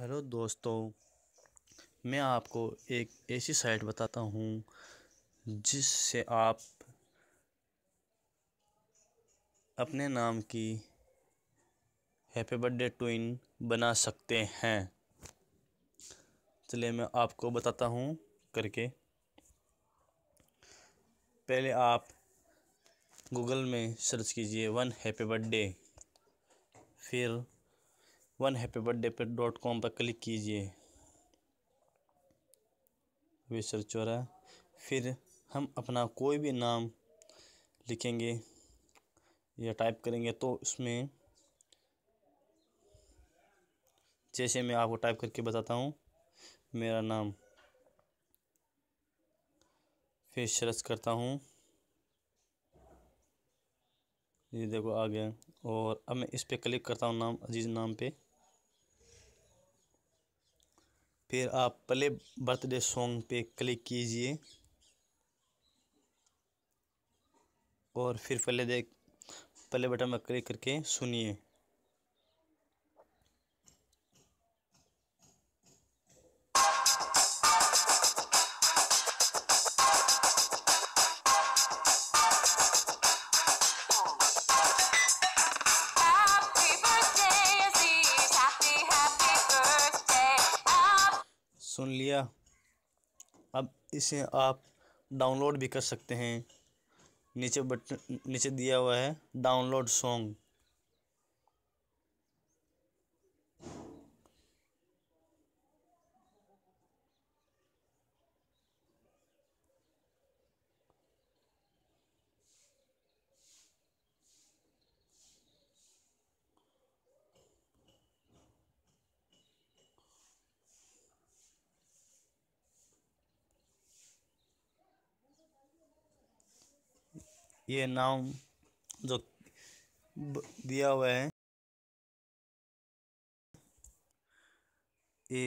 hello دوستو میں آپ کو ایک ایسی سائٹ بتاتا ہوں جس سے آپ اپنے نام کی ہیپی برتھ ڈے ٹوئن بنا سکتے ہیں چلے میں آپ کو بتاتا ہوں کر کے پہلے آپ گوگل میں سرچ کیجئے ون ہیپی برتھ ڈے پھر ون ہیپی برتھ ڈے پہ ڈاٹ کام پر کلک کیجیے وی سرچ ہو رہا ہے پھر ہم اپنا کوئی بھی نام لکھیں گے یا ٹائپ کریں گے تو اس میں جیسے میں آپ کو ٹائپ کر کے بتاتا ہوں میرا نام پھر سرچ کرتا ہوں یہ دیکھو آ گیا اور اب میں اس پہ کلک کرتا ہوں نام عزیز نام پہ پھر آپ پلے برتھ ڈے سونگ پہ کلک کیجئے اور پھر پلے دیکھ پلے بٹن پر کلک کر کے سنیے سن لیا اب اسے آپ ڈاؤن لوڈ بھی کر سکتے ہیں نیچے بٹن نیچے دیا ہوا ہے ڈاؤن لوڈ سونگ یہ نام جو دیا ہوا ہے اے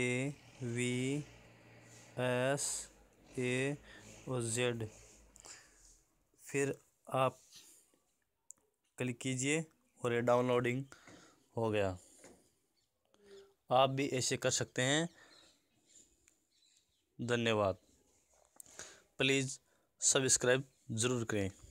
V S A O Z پھر آپ کلک کیجئے اور یہ ڈاؤن لوڈنگ ہو گیا آپ بھی ایسے کر سکتے ہیں دھنیہ واد پلیز سبسکرائب ضرور کریں